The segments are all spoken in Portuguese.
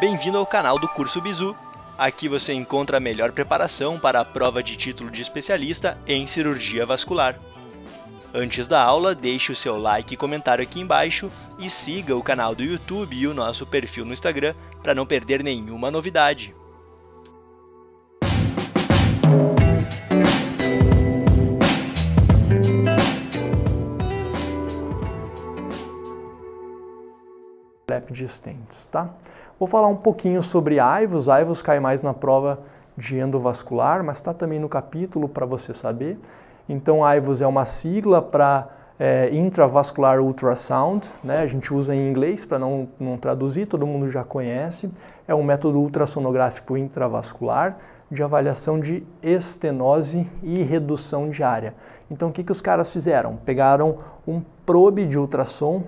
Bem-vindo ao canal do Curso Bizu. Aqui você encontra a melhor preparação para a prova de título de especialista em cirurgia vascular. Antes da aula, deixe o seu like e comentário aqui embaixo e siga o canal do YouTube e o nosso perfil no Instagram para não perder nenhuma novidade. Lap distentes, tá? Vou falar um pouquinho sobre AIVOS, AIVOS cai mais na prova de endovascular, mas está também no capítulo para você saber. Então, AIVOS é uma sigla para é, intravascular ultrasound, né? a gente usa em inglês para não, não traduzir, todo mundo já conhece. É um método ultrassonográfico intravascular de avaliação de estenose e redução de área. Então, o que, que os caras fizeram? Pegaram um probe de ultrassom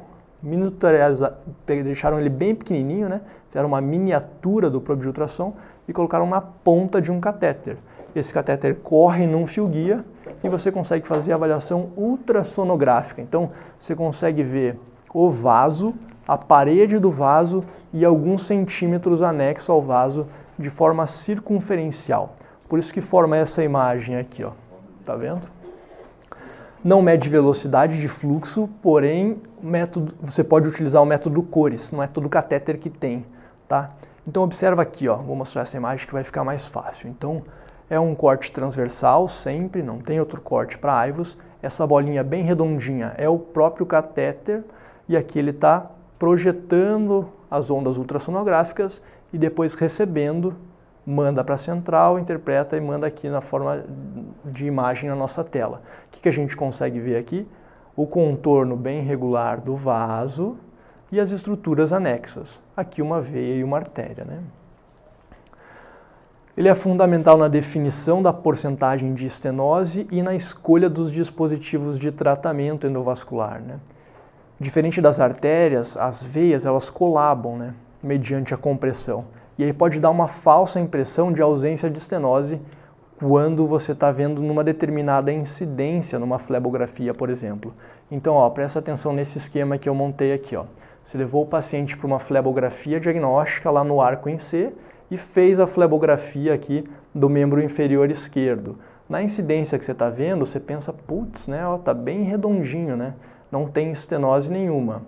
deixaram ele bem pequenininho, né? Fizeram uma miniatura do probe de ultrassom e colocaram na ponta de um catéter. Esse catéter corre num fio guia e você consegue fazer avaliação ultrassonográfica. Então, você consegue ver o vaso, a parede do vaso e alguns centímetros anexo ao vaso de forma circunferencial. Por isso que forma essa imagem aqui, ó. Tá vendo? não mede velocidade de fluxo, porém método, você pode utilizar o método cores, não é todo catéter que tem, tá? Então observa aqui, ó, vou mostrar essa imagem que vai ficar mais fácil. Então é um corte transversal sempre, não tem outro corte para aivos. Essa bolinha bem redondinha é o próprio catéter e aqui ele está projetando as ondas ultrassonográficas e depois recebendo manda para a central, interpreta e manda aqui na forma de imagem na nossa tela. O que, que a gente consegue ver aqui? O contorno bem regular do vaso e as estruturas anexas. Aqui uma veia e uma artéria. Né? Ele é fundamental na definição da porcentagem de estenose e na escolha dos dispositivos de tratamento endovascular. Né? Diferente das artérias, as veias elas colabam né, mediante a compressão. E aí pode dar uma falsa impressão de ausência de estenose quando você está vendo numa determinada incidência numa flebografia, por exemplo. Então, ó, presta atenção nesse esquema que eu montei aqui. Ó. Você levou o paciente para uma flebografia diagnóstica lá no arco em C e fez a flebografia aqui do membro inferior esquerdo. Na incidência que você está vendo, você pensa, putz, né, ó, tá bem redondinho, né? Não tem estenose nenhuma.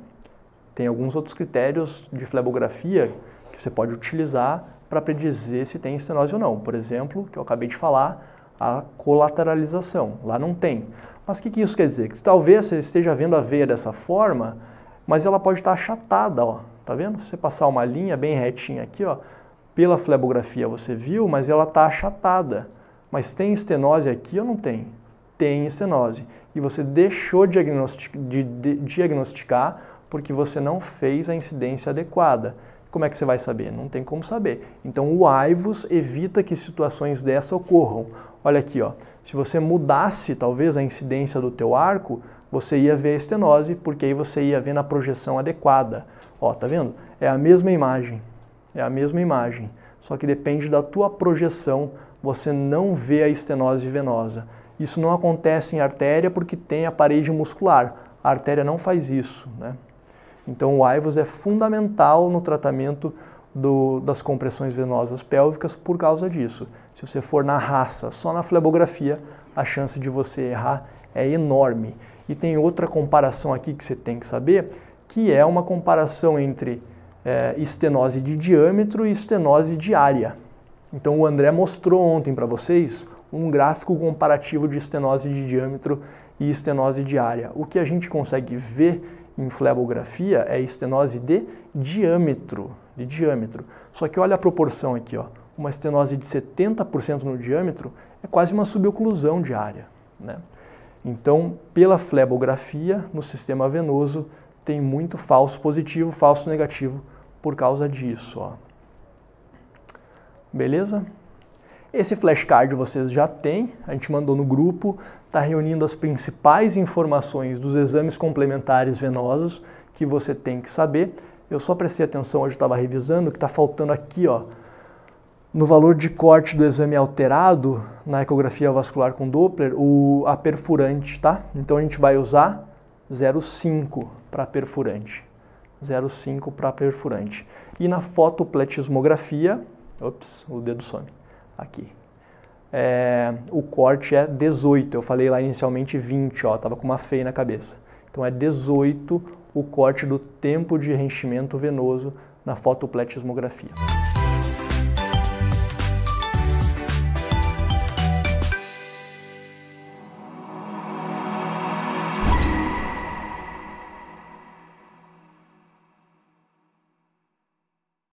Tem alguns outros critérios de flebografia que você pode utilizar para predizer se tem estenose ou não. Por exemplo, que eu acabei de falar, a colateralização. Lá não tem. Mas o que, que, isso quer dizer? Que talvez você esteja vendo a veia dessa forma, mas ela pode estar tá achatada, ó. Tá vendo? Se você passar uma linha bem retinha aqui, ó, pela flebografia você viu, mas ela está achatada. Mas tem estenose aqui ou não tem? Tem estenose. E você deixou de, de, de diagnosticar porque você não fez a incidência adequada. Como é que você vai saber? Não tem como saber. Então o AIVOS evita que situações dessa ocorram. Olha aqui, ó. se você mudasse talvez a incidência do teu arco, você ia ver a estenose, porque aí você ia ver na projeção adequada. Ó, tá vendo? É a mesma imagem. É a mesma imagem, só que depende da tua projeção, você não vê a estenose venosa. Isso não acontece em artéria porque tem a parede muscular. A artéria não faz isso, né? Então o IVOS é fundamental no tratamento do, das compressões venosas pélvicas por causa disso. Se você for na raça, só na flebografia, a chance de você errar é enorme. E tem outra comparação aqui que você tem que saber, que é uma comparação entre é, estenose de diâmetro e estenose de área. Então o André mostrou ontem para vocês um gráfico comparativo de estenose de diâmetro e estenose de área. O que a gente consegue ver em flebografia é estenose de diâmetro, de diâmetro. Só que olha a proporção aqui, ó. Uma estenose de 70% no diâmetro é quase uma suboclusão de área, né? Então, pela flebografia no sistema venoso tem muito falso positivo, falso negativo por causa disso, ó. Beleza? Esse flashcard vocês já têm, a gente mandou no grupo, está reunindo as principais informações dos exames complementares venosos que você tem que saber. Eu só prestei atenção hoje, estava revisando, que está faltando aqui, ó, no valor de corte do exame alterado na ecografia vascular com Doppler, o, a perfurante, tá? Então a gente vai usar 0,5 para perfurante. 0,5 para perfurante. E na fotopletismografia, ops, o dedo some aqui. É, o corte é 18, eu falei lá inicialmente 20, ó, tava com uma feia na cabeça. Então é 18 o corte do tempo de reenchimento venoso na fotopletismografia.